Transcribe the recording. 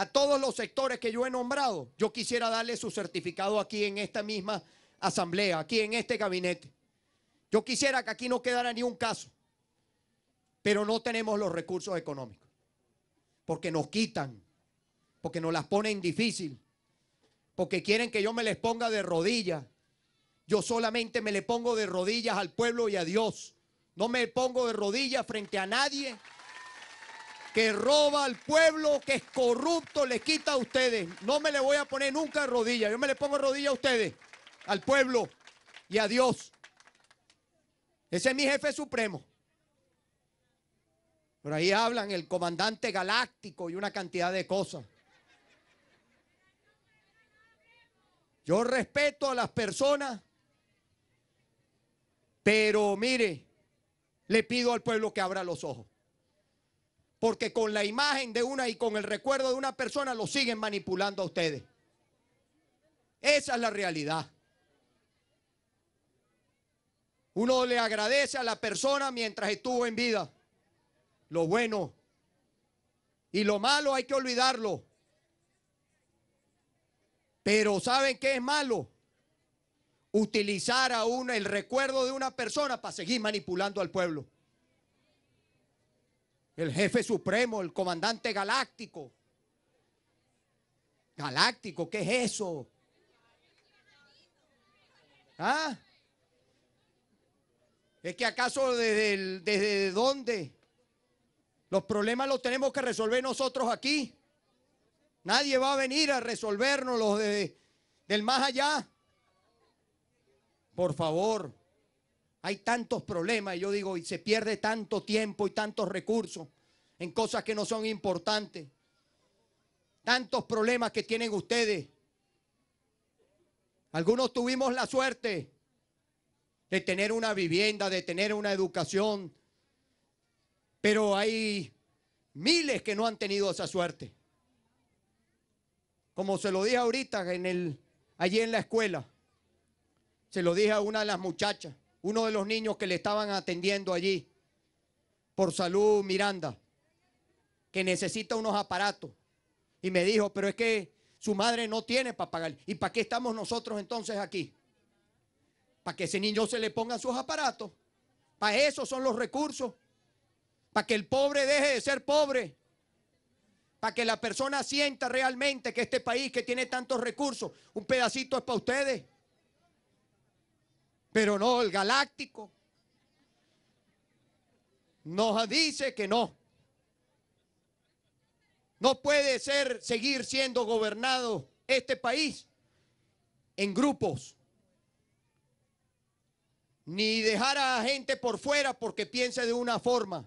a todos los sectores que yo he nombrado, yo quisiera darle su certificado aquí en esta misma asamblea, aquí en este gabinete. Yo quisiera que aquí no quedara ni un caso, pero no tenemos los recursos económicos, porque nos quitan, porque nos las ponen difícil, porque quieren que yo me les ponga de rodillas. Yo solamente me le pongo de rodillas al pueblo y a Dios. No me pongo de rodillas frente a nadie que roba al pueblo, que es corrupto, le quita a ustedes. No me le voy a poner nunca rodilla. Yo me le pongo rodilla a ustedes, al pueblo y a Dios. Ese es mi jefe supremo. Por ahí hablan el comandante galáctico y una cantidad de cosas. Yo respeto a las personas, pero mire, le pido al pueblo que abra los ojos. Porque con la imagen de una y con el recuerdo de una persona lo siguen manipulando a ustedes. Esa es la realidad. Uno le agradece a la persona mientras estuvo en vida. Lo bueno. Y lo malo hay que olvidarlo. Pero ¿saben qué es malo? Utilizar aún el recuerdo de una persona para seguir manipulando al pueblo el jefe supremo, el comandante galáctico. Galáctico, ¿qué es eso? ¿Ah? ¿Es que acaso desde, desde dónde? Los problemas los tenemos que resolver nosotros aquí. Nadie va a venir a resolvernos los de, del más allá. Por favor, hay tantos problemas, y yo digo, y se pierde tanto tiempo y tantos recursos en cosas que no son importantes. Tantos problemas que tienen ustedes. Algunos tuvimos la suerte de tener una vivienda, de tener una educación, pero hay miles que no han tenido esa suerte. Como se lo dije ahorita en allí en la escuela, se lo dije a una de las muchachas uno de los niños que le estaban atendiendo allí por salud Miranda, que necesita unos aparatos. Y me dijo, pero es que su madre no tiene para pagar. ¿Y para qué estamos nosotros entonces aquí? Para que ese niño se le pongan sus aparatos. Para eso son los recursos. Para que el pobre deje de ser pobre. Para que la persona sienta realmente que este país que tiene tantos recursos, un pedacito es para ustedes. Pero no, el galáctico nos dice que no. No puede ser seguir siendo gobernado este país en grupos. Ni dejar a gente por fuera porque piense de una forma.